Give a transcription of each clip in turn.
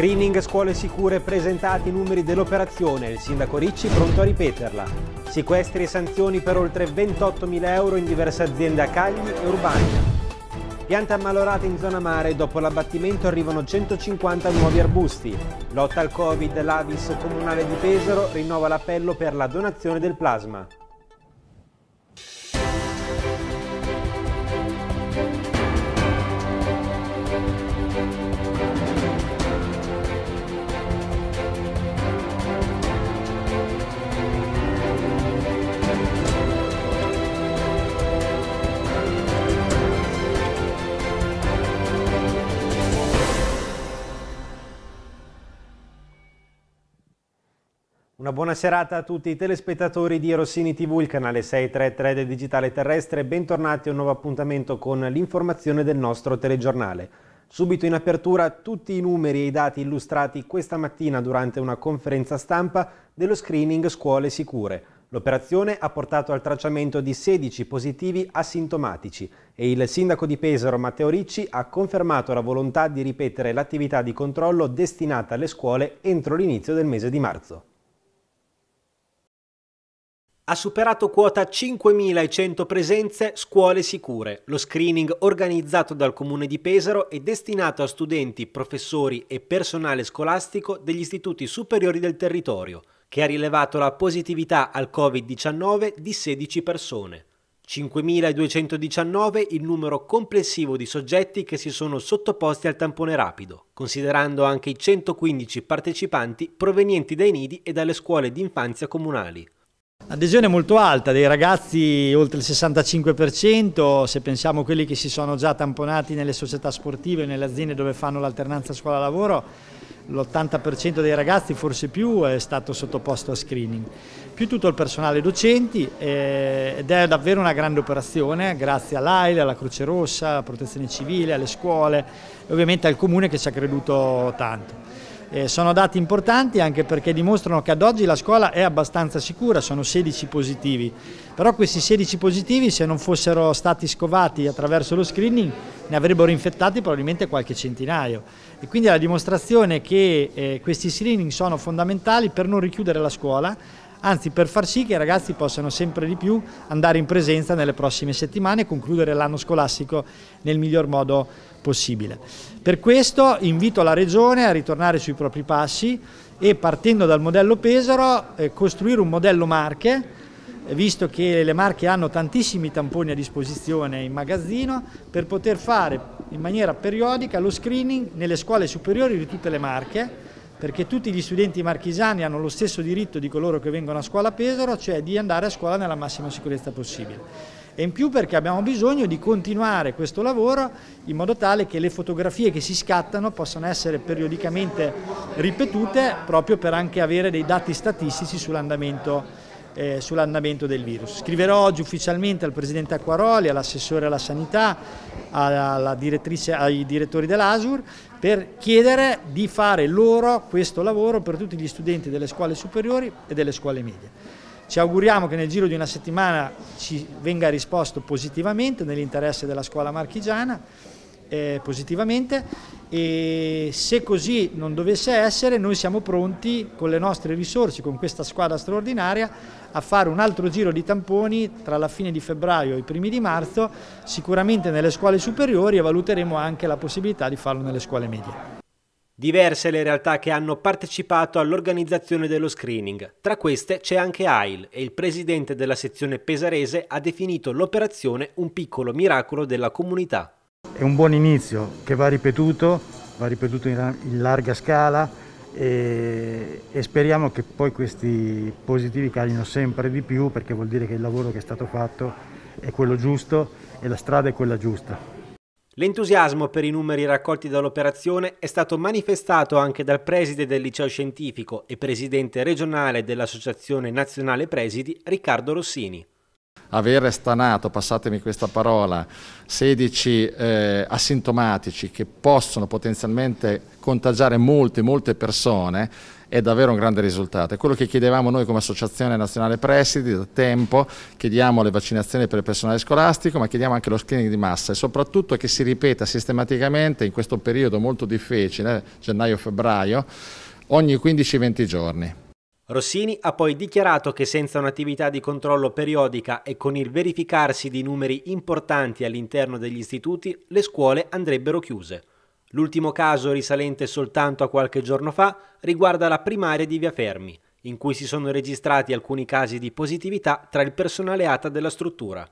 Screening scuole sicure presentati i numeri dell'operazione, il sindaco Ricci pronto a ripeterla. Sequestri e sanzioni per oltre 28.000 euro in diverse aziende a Cagli e Urbania. Piante ammalorate in zona mare, dopo l'abbattimento arrivano 150 nuovi arbusti. Lotta al Covid, l'Avis comunale di Pesaro rinnova l'appello per la donazione del plasma. Una buona serata a tutti i telespettatori di Rossini TV, il canale 633 del Digitale Terrestre. Bentornati a un nuovo appuntamento con l'informazione del nostro telegiornale. Subito in apertura tutti i numeri e i dati illustrati questa mattina durante una conferenza stampa dello screening Scuole Sicure. L'operazione ha portato al tracciamento di 16 positivi asintomatici e il sindaco di Pesaro Matteo Ricci ha confermato la volontà di ripetere l'attività di controllo destinata alle scuole entro l'inizio del mese di marzo ha superato quota 5.100 presenze scuole sicure. Lo screening organizzato dal Comune di Pesaro è destinato a studenti, professori e personale scolastico degli istituti superiori del territorio, che ha rilevato la positività al Covid-19 di 16 persone. 5.219 il numero complessivo di soggetti che si sono sottoposti al tampone rapido, considerando anche i 115 partecipanti provenienti dai nidi e dalle scuole di infanzia comunali. L'adesione è molto alta, dei ragazzi oltre il 65%, se pensiamo a quelli che si sono già tamponati nelle società sportive, nelle aziende dove fanno l'alternanza scuola-lavoro, l'80% dei ragazzi, forse più, è stato sottoposto a screening. Più tutto il personale docenti eh, ed è davvero una grande operazione grazie all'AIL, alla Croce Rossa, alla Protezione Civile, alle scuole e ovviamente al Comune che ci ha creduto tanto. Eh, sono dati importanti anche perché dimostrano che ad oggi la scuola è abbastanza sicura, sono 16 positivi, però questi 16 positivi se non fossero stati scovati attraverso lo screening ne avrebbero infettati probabilmente qualche centinaio e quindi è la dimostrazione che eh, questi screening sono fondamentali per non richiudere la scuola anzi per far sì che i ragazzi possano sempre di più andare in presenza nelle prossime settimane e concludere l'anno scolastico nel miglior modo possibile. Per questo invito la Regione a ritornare sui propri passi e partendo dal modello Pesaro eh, costruire un modello Marche eh, visto che le marche hanno tantissimi tamponi a disposizione in magazzino, per poter fare in maniera periodica lo screening nelle scuole superiori di tutte le marche perché tutti gli studenti marchisani hanno lo stesso diritto di coloro che vengono a scuola a Pesaro, cioè di andare a scuola nella massima sicurezza possibile. E in più perché abbiamo bisogno di continuare questo lavoro in modo tale che le fotografie che si scattano possano essere periodicamente ripetute proprio per anche avere dei dati statistici sull'andamento eh, sull'andamento del virus. Scriverò oggi ufficialmente al Presidente Acquaroli, all'assessore alla sanità, alla ai direttori dell'ASUR per chiedere di fare loro questo lavoro per tutti gli studenti delle scuole superiori e delle scuole medie. Ci auguriamo che nel giro di una settimana ci venga risposto positivamente nell'interesse della scuola marchigiana, eh, positivamente e se così non dovesse essere noi siamo pronti con le nostre risorse, con questa squadra straordinaria a fare un altro giro di tamponi tra la fine di febbraio e i primi di marzo, sicuramente nelle scuole superiori e valuteremo anche la possibilità di farlo nelle scuole medie. Diverse le realtà che hanno partecipato all'organizzazione dello screening, tra queste c'è anche AIL e il presidente della sezione pesarese ha definito l'operazione un piccolo miracolo della comunità. È un buon inizio che va ripetuto, va ripetuto in, in larga scala e, e, speriamo che poi questi positivi calino sempre di più perché vuol dire che il lavoro che è stato fatto è quello giusto e la strada è quella giusta. L'entusiasmo per i numeri raccolti dall'operazione è stato manifestato anche dal preside del liceo scientifico e presidente regionale dell'Associazione Nazionale Presidi Riccardo Rossini aver stanato, passatemi questa parola, 16 eh, asintomatici che possono potenzialmente contagiare molte, molte persone è davvero un grande risultato. È quello che chiedevamo noi come Associazione Nazionale Prestiti da tempo, chiediamo le vaccinazioni per il personale scolastico, ma chiediamo anche lo screening di massa e soprattutto che si ripeta sistematicamente in questo periodo molto difficile, gennaio-febbraio, ogni 15-20 giorni. Rossini ha poi dichiarato che senza un'attività di controllo periodica e con il verificarsi di numeri importanti all'interno degli istituti, le scuole andrebbero chiuse. L'ultimo caso, risalente soltanto a qualche giorno fa, riguarda la primaria di Via Fermi, in cui si sono registrati alcuni casi di positività tra il personale ATA della struttura.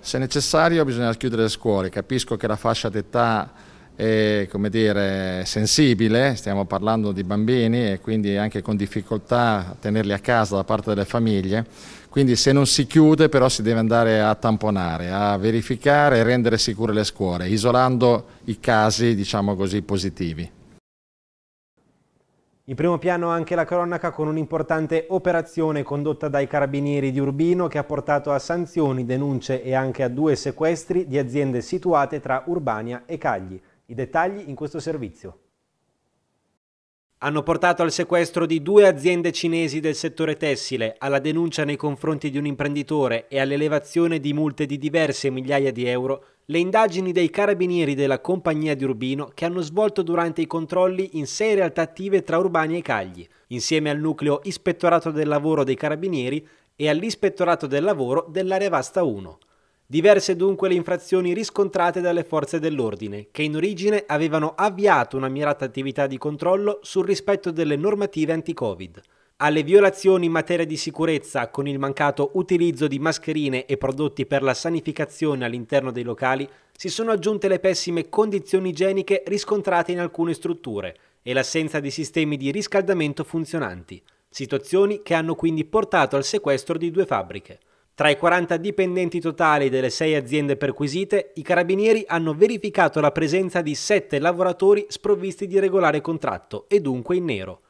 Se necessario bisogna chiudere le scuole, capisco che la fascia d'età e, come dire, sensibile, stiamo parlando di bambini e quindi anche con difficoltà a tenerli a casa da parte delle famiglie, quindi se non si chiude però si deve andare a tamponare, a verificare e rendere sicure le scuole, isolando i casi, diciamo così, positivi. In primo piano anche la cronaca con un'importante operazione condotta dai carabinieri di Urbino che ha portato a sanzioni, denunce e anche a due sequestri di aziende situate tra Urbania e Cagli. I dettagli in questo servizio. Hanno portato al sequestro di due aziende cinesi del settore tessile, alla denuncia nei confronti di un imprenditore e all'elevazione di multe di diverse migliaia di euro le indagini dei carabinieri della compagnia di Urbino che hanno svolto durante i controlli in sei realtà attive tra Urbani e Cagli, insieme al nucleo Ispettorato del Lavoro dei Carabinieri e all'Ispettorato del Lavoro dell'Area Vasta 1. Diverse dunque le infrazioni riscontrate dalle forze dell'ordine, che in origine avevano avviato una mirata attività di controllo sul rispetto delle normative anti-Covid. Alle violazioni in materia di sicurezza con il mancato utilizzo di mascherine e prodotti per la sanificazione all'interno dei locali si sono aggiunte le pessime condizioni igieniche riscontrate in alcune strutture e l'assenza di sistemi di riscaldamento funzionanti, situazioni che hanno quindi portato al sequestro di due fabbriche. Tra i 40 dipendenti totali delle 6 aziende perquisite, i carabinieri hanno verificato la presenza di 7 lavoratori sprovvisti di regolare contratto e dunque in nero.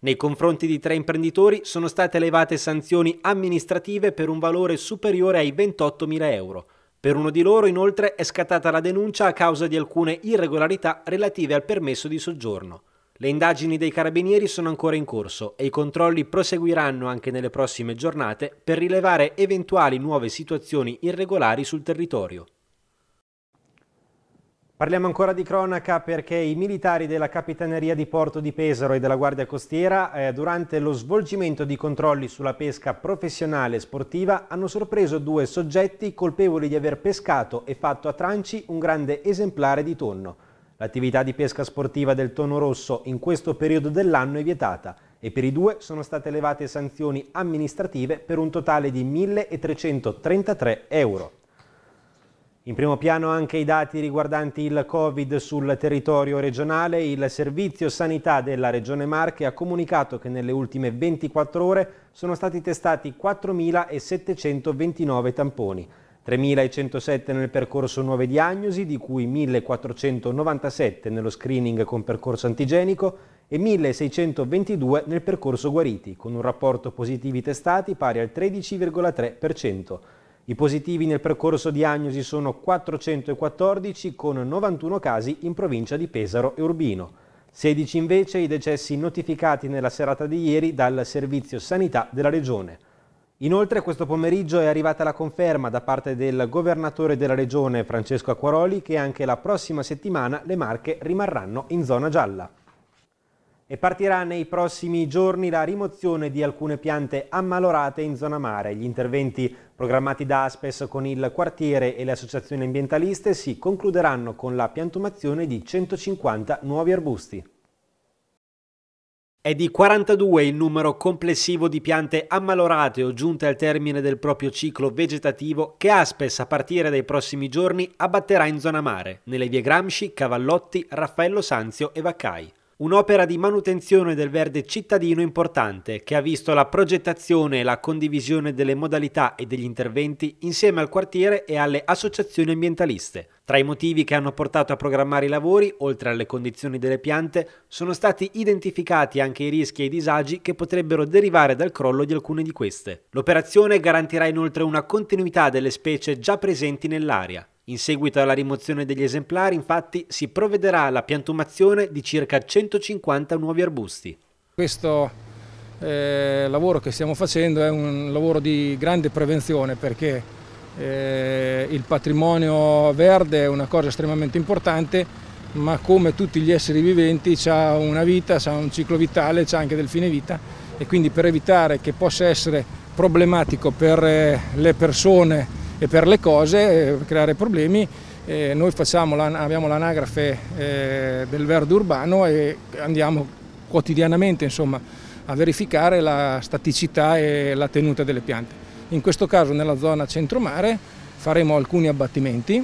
Nei confronti di tre imprenditori sono state elevate sanzioni amministrative per un valore superiore ai 28.000 euro. Per uno di loro inoltre è scattata la denuncia a causa di alcune irregolarità relative al permesso di soggiorno. Le indagini dei carabinieri sono ancora in corso e i controlli proseguiranno anche nelle prossime giornate per rilevare eventuali nuove situazioni irregolari sul territorio. Parliamo ancora di cronaca perché i militari della Capitaneria di Porto di Pesaro e della Guardia Costiera eh, durante lo svolgimento di controlli sulla pesca professionale e sportiva hanno sorpreso due soggetti colpevoli di aver pescato e fatto a tranci un grande esemplare di tonno. L'attività di pesca sportiva del tono rosso in questo periodo dell'anno è vietata e per i due sono state elevate sanzioni amministrative per un totale di 1.333 euro. In primo piano anche i dati riguardanti il Covid sul territorio regionale. Il Servizio Sanità della Regione Marche ha comunicato che nelle ultime 24 ore sono stati testati 4.729 tamponi. 3.107 nel percorso nuove diagnosi, di cui 1.497 nello screening con percorso antigenico e 1.622 nel percorso guariti, con un rapporto positivi testati pari al 13,3%. I positivi nel percorso diagnosi sono 414 con 91 casi in provincia di Pesaro e Urbino. 16 invece i decessi notificati nella serata di ieri dal Servizio Sanità della Regione. Inoltre questo pomeriggio è arrivata la conferma da parte del governatore della regione Francesco Acquaroli che anche la prossima settimana le Marche rimarranno in zona gialla. E partirà nei prossimi giorni la rimozione di alcune piante ammalorate in zona mare. Gli interventi programmati da Aspes con il quartiere e le associazioni ambientaliste si concluderanno con la piantumazione di 150 nuovi arbusti. È di 42 il numero complessivo di piante ammalorate o giunte al termine del proprio ciclo vegetativo che Aspes a partire dai prossimi giorni abbatterà in zona mare, nelle vie Gramsci, Cavallotti, Raffaello Sanzio e Vaccai. Un'opera di manutenzione del verde cittadino importante che ha visto la progettazione e la condivisione delle modalità e degli interventi insieme al quartiere e alle associazioni ambientaliste. Tra i motivi che hanno portato a programmare i lavori, oltre alle condizioni delle piante, sono stati identificati anche i rischi e i disagi che potrebbero derivare dal crollo di alcune di queste. L'operazione garantirà inoltre una continuità delle specie già presenti nell'area. In seguito alla rimozione degli esemplari, infatti, si provvederà alla piantumazione di circa 150 nuovi arbusti. Questo eh, lavoro che stiamo facendo è un lavoro di grande prevenzione perché eh, il patrimonio verde è una cosa estremamente importante, ma come tutti gli esseri viventi ha una vita, ha un ciclo vitale, ha anche del fine vita e quindi per evitare che possa essere problematico per eh, le persone e per le cose, eh, per creare problemi. Eh, noi facciamo, abbiamo l'anagrafe eh, del verde urbano e andiamo quotidianamente insomma, a verificare la staticità e la tenuta delle piante. In questo caso nella zona centromare faremo alcuni abbattimenti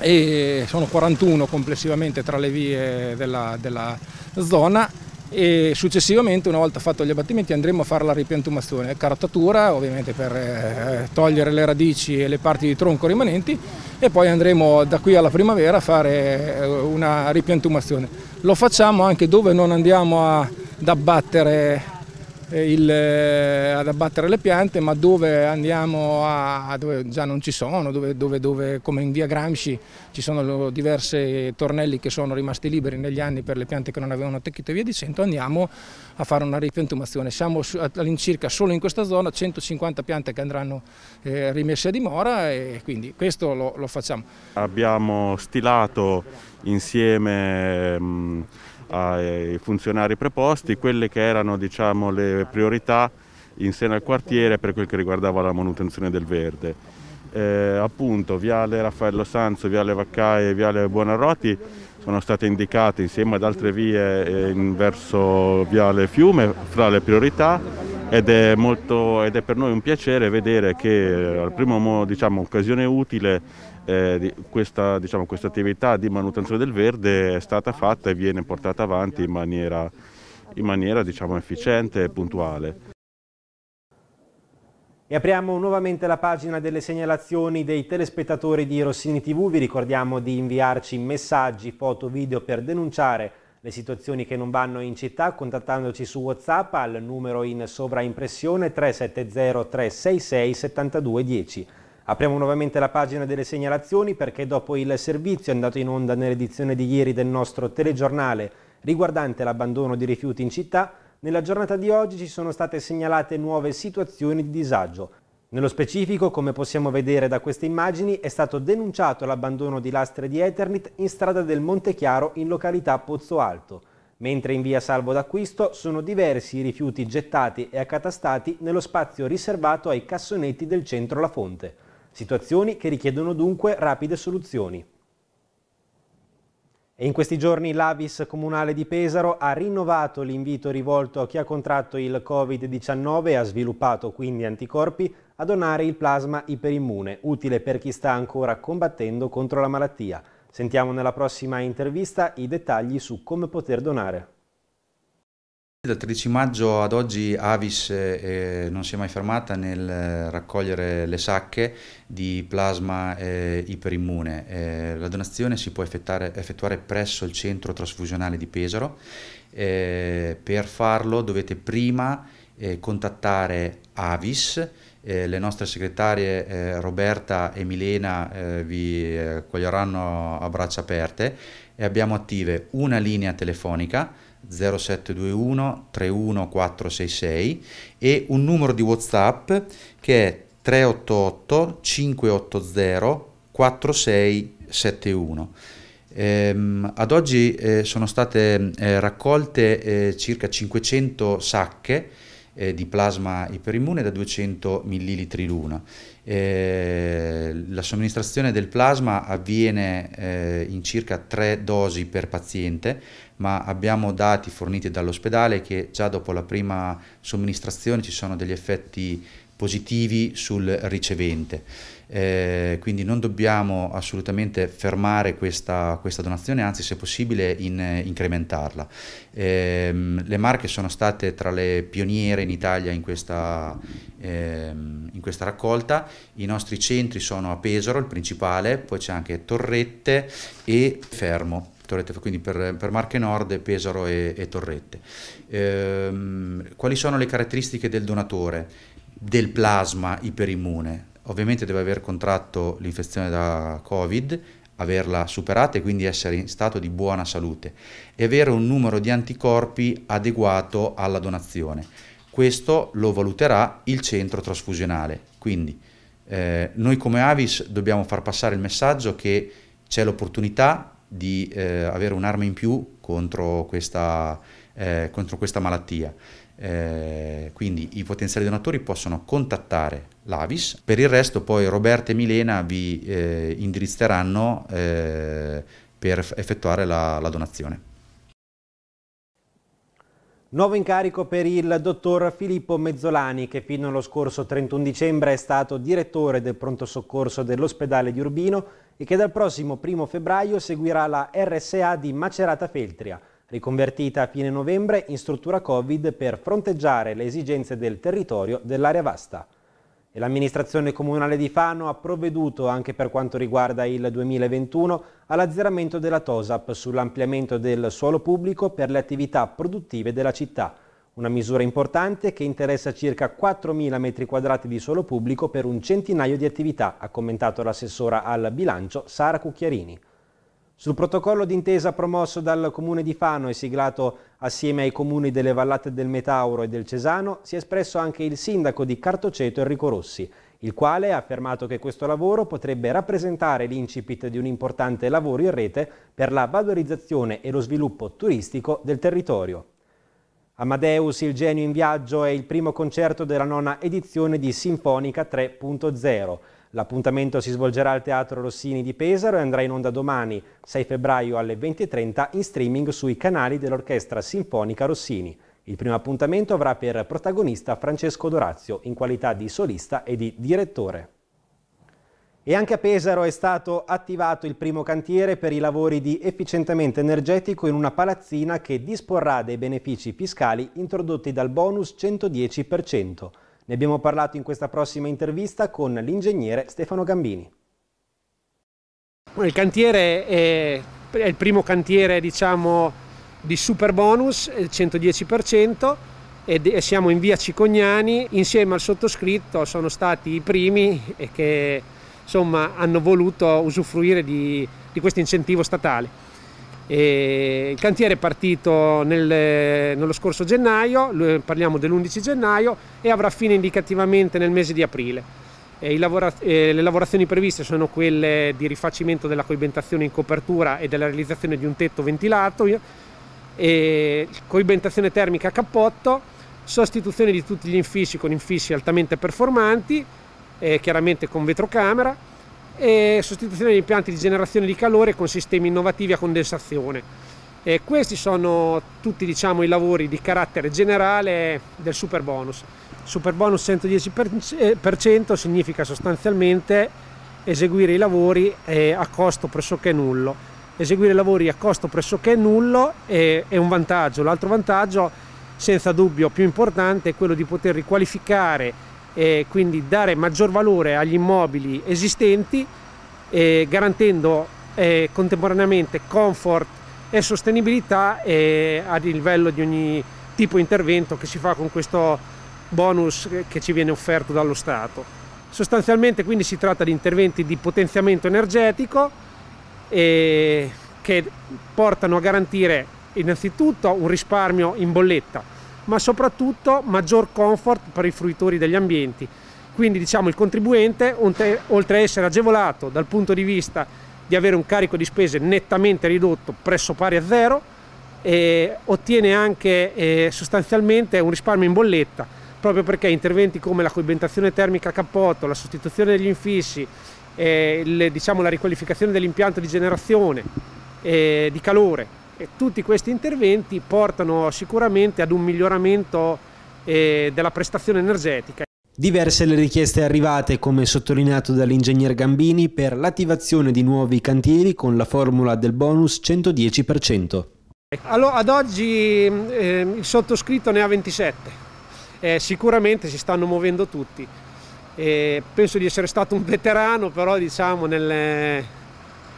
e sono 41 complessivamente tra le vie della, della zona e successivamente una volta fatto gli abbattimenti andremo a fare la ripiantumazione, carattatura ovviamente per eh, togliere le radici e le parti di tronco rimanenti e poi andremo da qui alla primavera a fare eh, una ripiantumazione. Lo facciamo anche dove non andiamo a, ad abbattere eh, il, eh, ad abbattere le piante, ma dove andiamo a, dove già non ci sono, dove, dove, dove, come in via Gramsci ci sono diversi tornelli che sono rimasti liberi negli anni per le piante che non avevano attecchito e via dicendo, andiamo a fare una ripiantumazione. Siamo all'incirca solo in questa zona 150 piante che andranno eh, rimesse a dimora e quindi questo lo, lo facciamo. Abbiamo stilato insieme... Mh, mm, ai funzionari preposti quelle che erano diciamo, le priorità in seno al quartiere per quel che riguardava la manutenzione del verde. Eh, appunto Viale Raffaello Sanzo, Viale Vaccai e Viale Buonarroti sono state indicate insieme ad altre vie eh, in verso Viale Fiume fra le priorità ed è, molto, ed è per noi un piacere vedere che eh, al primo diciamo, occasione utile eh, di questa, diciamo, questa, attività di manutenzione del verde è stata fatta e viene portata avanti in maniera, in maniera diciamo, efficiente e puntuale. E apriamo nuovamente la pagina delle segnalazioni dei telespettatori di Rossini TV. Vi ricordiamo di inviarci messaggi, foto, video per denunciare le situazioni che non vanno in città contattandoci su WhatsApp al numero in sovraimpressione 370 366 7210. Apriamo nuovamente la pagina delle segnalazioni perché dopo il servizio andato in onda nell'edizione di ieri del nostro telegiornale riguardante l'abbandono di rifiuti in città, nella giornata di oggi ci sono state segnalate nuove situazioni di disagio. Nello specifico, come possiamo vedere da queste immagini, è stato denunciato l'abbandono di lastre di Eternit in strada del Montechiaro in località Pozzo Alto, mentre in via Salvo d'Acquisto sono diversi i rifiuti gettati e accatastati nello spazio riservato ai cassonetti del centro La Fonte situazioni che richiedono dunque rapide soluzioni. E in questi giorni l'Avis Comunale di Pesaro ha rinnovato l'invito rivolto a chi ha contratto il Covid-19 e ha sviluppato quindi anticorpi a donare il plasma iperimmune, utile per chi sta ancora combattendo contro la malattia. Sentiamo nella prossima intervista i dettagli su come poter donare. Dal 13 maggio ad oggi Avis eh, non si è mai fermata nel raccogliere le sacche di plasma eh, iperimmune. Eh, la donazione si può effettuare presso il centro trasfusionale di Pesaro. Eh, per farlo dovete prima eh, contattare Avis. Eh, le nostre segretarie Roberta e Milena vi accoglieranno a braccia aperte e abbiamo attive una linea telefonica 0721 31466 e un numero di WhatsApp che è 388 580 4671. Ehm, ad oggi eh, sono state eh, raccolte eh, circa 500 sacche eh, di plasma iperimmune da 200 ml l'una. Eh, la somministrazione del plasma avviene eh, in circa 3 dosi per paziente ma abbiamo dati forniti dall'ospedale che già dopo la prima somministrazione ci sono degli effetti positivi sul ricevente. Eh, quindi non dobbiamo assolutamente fermare questa, questa donazione, anzi se possibile in, incrementarla. Eh, le marche sono state tra le pioniere in Italia in questa, eh, in questa raccolta, i nostri centri sono a Pesaro, il principale, poi c'è anche Torrette e Fermo. Torrette, quindi per, per, Marche Nord, Pesaro e, e Torrette. Ehm, quali sono le caratteristiche del donatore del plasma iperimmune? Ovviamente deve aver contratto l'infezione da Covid, averla superata e quindi essere in stato di buona salute e avere un numero di anticorpi adeguato alla donazione. Questo lo valuterà il centro trasfusionale. Quindi eh, noi come Avis dobbiamo far passare il messaggio che c'è l'opportunità di eh, avere un'arma in più contro questa, eh, contro questa malattia. Eh, quindi i potenziali donatori possono contattare l'Avis. Per il resto poi Roberta e Milena vi eh, indirizzeranno eh, per effettuare la, la donazione. Nuovo incarico per il dottor Filippo Mezzolani che fino allo scorso 31 dicembre è stato direttore del pronto soccorso dell'ospedale di Urbino e che dal prossimo 1 febbraio seguirà la RSA di Macerata Feltria, riconvertita a fine novembre in struttura Covid per fronteggiare le esigenze del territorio dell'area vasta. E l'amministrazione comunale di Fano ha provveduto, anche per quanto riguarda il 2021, all'azzeramento della TOSAP sull'ampliamento del suolo pubblico per le attività produttive della città, una misura importante che interessa circa 4.000 m2 di suolo pubblico per un centinaio di attività, ha commentato l'assessora al bilancio Sara Cucchiarini. Sul protocollo d'intesa promosso dal Comune di Fano e siglato assieme ai comuni delle Vallate del Metauro e del Cesano, si è espresso anche il sindaco di Cartoceto Enrico Rossi, il quale ha affermato che questo lavoro potrebbe rappresentare l'incipit di un importante lavoro in rete per la valorizzazione e lo sviluppo turistico del territorio. Amadeus, il genio in viaggio, è il primo concerto della nona edizione di Sinfonica 3.0. L'appuntamento si svolgerà al Teatro Rossini di Pesaro e andrà in onda domani, 6 febbraio alle 20.30, in streaming sui canali dell'Orchestra Sinfonica Rossini. Il primo appuntamento avrà per protagonista Francesco Dorazio in qualità di solista e di direttore. E anche a Pesaro è stato attivato il primo cantiere per i lavori di efficientamento energetico in una palazzina che disporrà dei benefici fiscali introdotti dal bonus 110%. Ne abbiamo parlato in questa prossima intervista con l'ingegnere Stefano Gambini. Il cantiere è, il primo cantiere diciamo, di super bonus, il 110%, e siamo in via Cicognani. Insieme al sottoscritto sono stati i primi che insomma, hanno voluto usufruire di, di questo incentivo statale. E il cantiere è partito nel, nello scorso gennaio, parliamo dell'11 gennaio e avrà fine indicativamente nel mese di aprile. Lavora, eh, le lavorazioni previste sono quelle di rifacimento della coibentazione in copertura e della realizzazione di un tetto ventilato, eh, coibentazione termica a cappotto, sostituzione di tutti gli infissi con infissi altamente performanti eh, chiaramente con vetrocamera, e sostituzione di impianti di generazione di calore con sistemi innovativi a condensazione. E questi sono tutti diciamo, i lavori di carattere generale del super bonus. Super bonus 110% eh, significa sostanzialmente eseguire i lavori eh, a costo pressoché nullo. Eseguire i lavori a costo pressoché nullo eh, è un vantaggio. L'altro vantaggio, senza dubbio più importante, è quello di poter riqualificare e quindi dare maggior valore agli immobili esistenti garantendo eh, contemporaneamente comfort e sostenibilità a livello di ogni tipo di intervento che si fa con questo bonus che ci viene offerto dallo Stato. Sostanzialmente quindi si tratta di interventi di potenziamento energetico che portano a garantire innanzitutto un risparmio in bolletta ma soprattutto maggior comfort per i fruitori degli ambienti. Quindi diciamo il contribuente, oltre a essere agevolato dal punto di vista di avere un carico di spese nettamente ridotto, presso pari a zero, ottiene anche eh, sostanzialmente un risparmio in bolletta, proprio perché interventi come la coibentazione termica a cappotto, la sostituzione degli infissi, eh, le, diciamo, la riqualificazione dell'impianto di generazione eh, di calore tutti questi interventi portano sicuramente ad un miglioramento eh, della prestazione energetica. Diverse le richieste arrivate, come sottolineato dall'ingegner Gambini, per l'attivazione di nuovi cantieri con la formula del bonus 110%. Allora, ad oggi eh, il sottoscritto ne ha 27, eh, sicuramente si stanno muovendo tutti. Eh, penso di essere stato un veterano, però diciamo nel,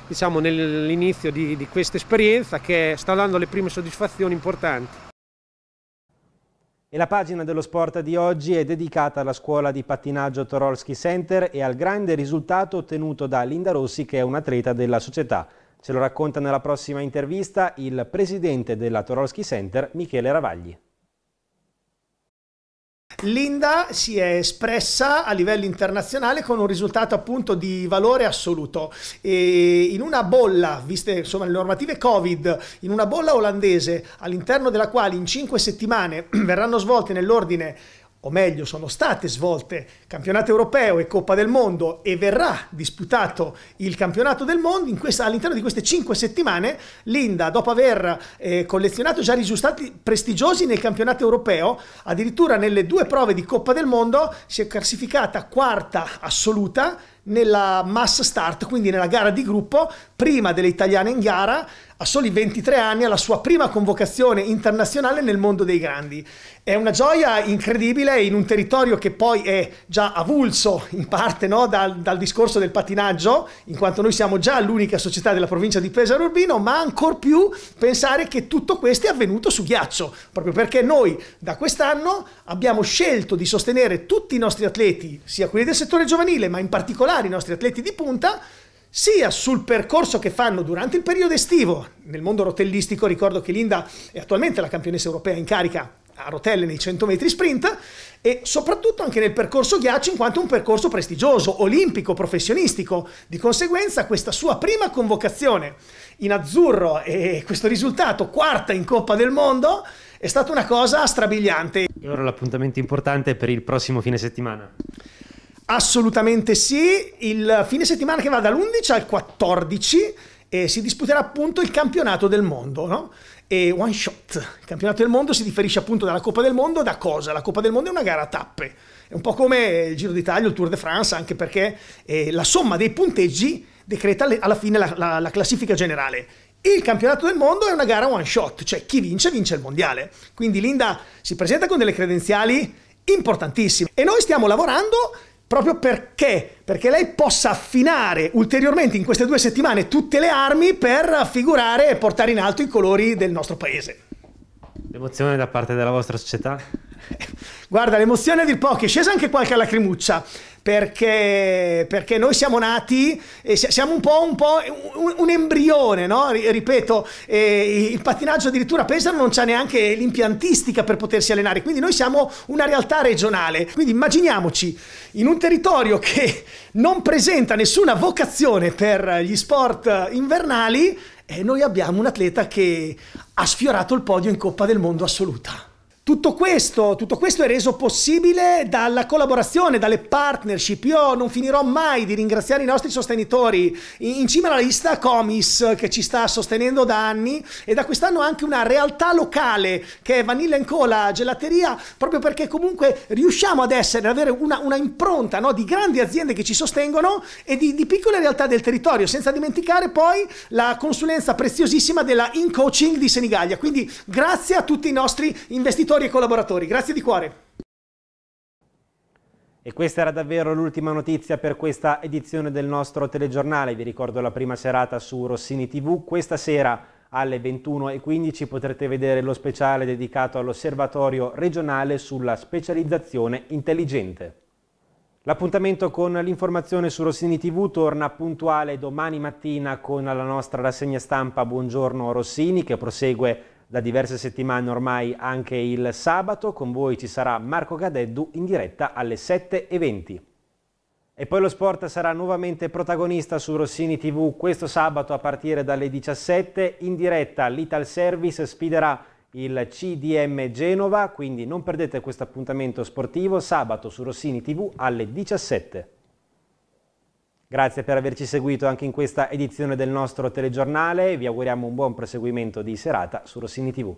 diciamo, nell'inizio di, di questa esperienza che sta dando le prime soddisfazioni importanti. E la pagina dello sport di oggi è dedicata alla scuola di pattinaggio Torolski Center e al grande risultato ottenuto da Linda Rossi che è un atleta della società. Ce lo racconta nella prossima intervista il presidente della Torolski Center Michele Ravagli. Linda si è espressa a livello internazionale con un risultato appunto di valore assoluto e in una bolla, viste insomma le normative Covid, in una bolla olandese all'interno della quale in cinque settimane verranno svolte nell'ordine o meglio sono state svolte campionato europeo e Coppa del Mondo e verrà disputato il campionato del mondo, all'interno di queste cinque settimane l'Inda, dopo aver eh, collezionato già risultati prestigiosi nel campionato europeo, addirittura nelle due prove di Coppa del Mondo si è classificata quarta assoluta nella mass start, quindi nella gara di gruppo, prima delle italiane in gara, a soli 23 anni, alla sua prima convocazione internazionale nel mondo dei grandi. È una gioia incredibile in un territorio che poi è già avulso in parte no? dal, dal, discorso del patinaggio, in quanto noi siamo già l'unica società della provincia di Pesaro Urbino, ma ancor più pensare che tutto questo è avvenuto su ghiaccio, proprio perché noi da quest'anno abbiamo scelto di sostenere tutti i nostri atleti, sia quelli del settore giovanile, ma in particolare regolari, i nostri atleti di punta, sia sul percorso che fanno durante il periodo estivo. Nel mondo rotellistico ricordo che Linda è attualmente la campionessa europea in carica a rotelle nei 100 metri sprint e soprattutto anche nel percorso ghiaccio in quanto è un percorso prestigioso, olimpico, professionistico. Di conseguenza questa sua prima convocazione in azzurro e questo risultato quarta in Coppa del Mondo è stata una cosa strabiliante. E ora l'appuntamento importante per il prossimo fine settimana. Assolutamente sì, il fine settimana che va dall'11 al 14 eh, si disputerà appunto il campionato del mondo, no? E one shot, il campionato del mondo si differisce appunto dalla Coppa del Mondo da cosa? La Coppa del Mondo è una gara a tappe, è un po' come il Giro d'Italia, il Tour de France, anche perché eh, la somma dei punteggi decreta alla fine la, la, la classifica generale. Il campionato del mondo è una gara one shot, cioè chi vince vince il mondiale. Quindi Linda si presenta con delle credenziali importantissime e noi stiamo lavorando proprio perché? Perché lei possa affinare ulteriormente in queste due settimane tutte le armi per figurare e portare in alto i colori del nostro paese. L'emozione da parte della vostra società? Guarda, l'emozione di pochi, è scesa anche qualche lacrimuccia, perché, perché noi siamo nati, e siamo un po', un, po un, un embrione, no? ripeto, eh, il pattinaggio addirittura pensano non c'ha neanche l'impiantistica per potersi allenare, quindi noi siamo una realtà regionale, quindi immaginiamoci in un territorio che non presenta nessuna vocazione per gli sport invernali, eh, noi abbiamo un atleta che ha sfiorato il podio in Coppa del Mondo assoluta. Tutto questo, tutto questo, è reso possibile dalla collaborazione, dalle partnership. Io non finirò mai di ringraziare i nostri sostenitori. In cima alla lista Comis che ci sta sostenendo da anni e da quest'anno anche una realtà locale che è Vanilla Cola Gelateria, proprio perché comunque riusciamo ad essere, ad avere una, una impronta no, di grandi aziende che ci sostengono e di, di, piccole realtà del territorio, senza dimenticare poi la consulenza preziosissima della In Coaching di Senigallia. Quindi grazie a tutti i nostri investitori produttori e collaboratori. Grazie di cuore. E questa era davvero l'ultima notizia per questa edizione del nostro telegiornale. Vi ricordo la prima serata su Rossini TV. Questa sera alle 21.15 potrete vedere lo speciale dedicato all'osservatorio regionale sulla specializzazione intelligente. L'appuntamento con l'informazione su Rossini TV torna puntuale domani mattina con la nostra rassegna stampa Buongiorno Rossini che prosegue da diverse settimane ormai anche il sabato. Con voi ci sarà Marco Gadeddu in diretta alle 7.20. E poi lo sport sarà nuovamente protagonista su Rossini TV questo sabato a partire dalle 17. In diretta l'Ital Service sfiderà il CDM Genova, quindi non perdete questo appuntamento sportivo sabato su Rossini TV alle 17. Grazie per averci seguito anche in questa edizione del nostro telegiornale, vi auguriamo un buon proseguimento di serata su Rossini TV.